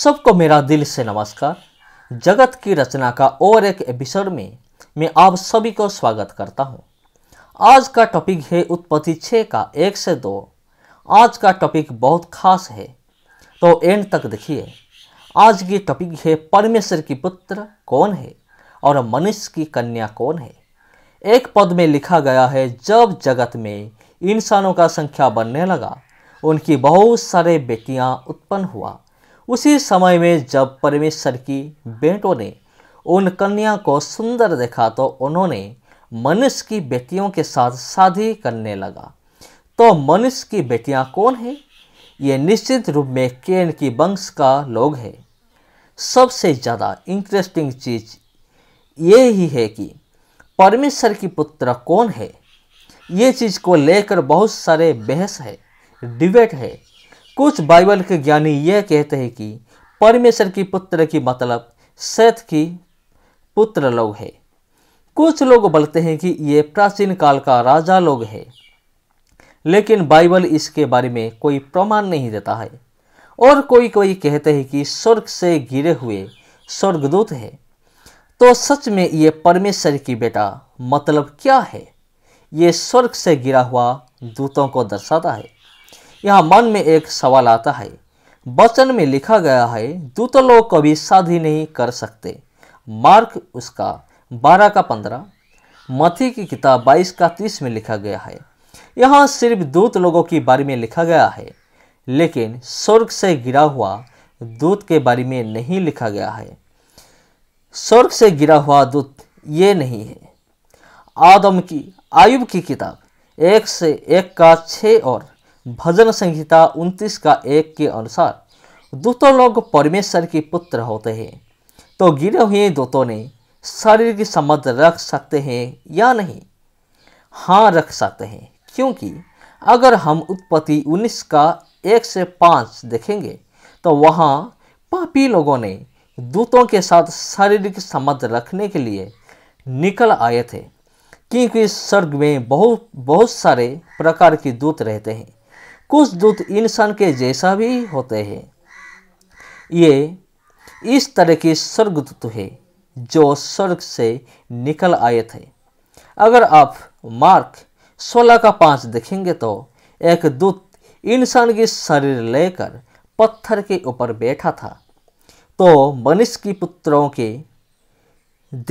सबको मेरा दिल से नमस्कार जगत की रचना का और एक एपिसोड में मैं आप सभी को स्वागत करता हूँ आज का टॉपिक है उत्पत्ति छः का एक से दो आज का टॉपिक बहुत खास है तो एंड तक देखिए आज की टॉपिक है परमेश्वर की पुत्र कौन है और मनुष्य की कन्या कौन है एक पद में लिखा गया है जब जगत में इंसानों का संख्या बढ़ने लगा उनकी बहुत सारे बेटियाँ उत्पन्न हुआ उसी समय में जब परमेश्वर की बेटों ने उन कन्या को सुंदर देखा तो उन्होंने मनुष्य की बेटियों के साथ शादी करने लगा तो मनुष्य की बेटियां कौन है ये निश्चित रूप में केन की वंश का लोग है सबसे ज़्यादा इंटरेस्टिंग चीज ये ही है कि परमेश्वर की पुत्र कौन है ये चीज़ को लेकर बहुत सारे बहस है डिबेट है कुछ बाइबल के ज्ञानी यह कहते हैं कि परमेश्वर की पुत्र की मतलब सेथ की पुत्र लोग है कुछ लोग बोलते हैं कि ये प्राचीन काल का राजा लोग है लेकिन बाइबल इसके बारे में कोई प्रमाण नहीं देता है और कोई कोई कहते हैं कि स्वर्ग से गिरे हुए स्वर्गदूत है तो सच में ये परमेश्वर की बेटा मतलब क्या है ये स्वर्ग से गिरा हुआ दूतों को दर्शाता है यहाँ मन में एक सवाल आता है वचन में लिखा गया है दूत लोग कभी शादी नहीं कर सकते मार्क उसका बारह का पंद्रह मथी की किताब बाईस का तीस में लिखा गया है यहाँ सिर्फ दूत लोगों के बारे में लिखा गया है लेकिन स्वर्ग से गिरा हुआ दूत के बारे में नहीं लिखा गया है स्वर्ग से गिरा हुआ दूत ये नहीं है आदम की आयुब की किताब एक से एक का छः और भजन संहिता उनतीस का एक के अनुसार दूतों लोग परमेश्वर के पुत्र होते हैं तो गिरे हुए दूतों ने शरीर की संबंध रख सकते हैं या नहीं हाँ रख सकते हैं क्योंकि अगर हम उत्पत्ति 19 का एक से पाँच देखेंगे तो वहाँ पापी लोगों ने दूतों के साथ शारीरिक संबंध रखने के लिए निकल आए थे क्योंकि स्वर्ग में बहुत बहुत सारे प्रकार के दूत रहते हैं कुछ दूत इंसान के जैसा भी होते हैं ये इस तरह के स्वर्गदूत है जो स्वर्ग से निकल आए थे अगर आप मार्क 16 का पाँच देखेंगे तो एक दूत इंसान की शरीर लेकर पत्थर के ऊपर बैठा था तो मनुष्य की पुत्रों के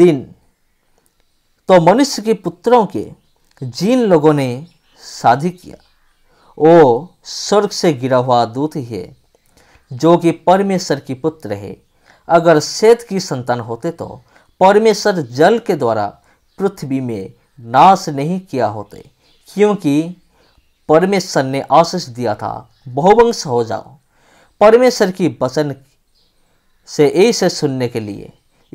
दिन तो मनुष्य के पुत्रों के जिन लोगों ने शादी किया वो स्वर्ग से गिरा हुआ दूत ही है जो कि परमेश्वर की पुत्र है अगर सेत की संतान होते तो परमेश्वर जल के द्वारा पृथ्वी में नाश नहीं किया होते क्योंकि परमेश्वर ने आशीष दिया था बहुवंश हो जाओ परमेश्वर की वचन से ऐसे सुनने के लिए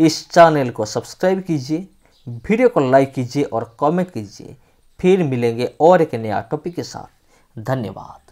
इस चैनल को सब्सक्राइब कीजिए वीडियो को लाइक कीजिए और कमेंट कीजिए फिर मिलेंगे और एक नया टॉपिक के साथ धन्यवाद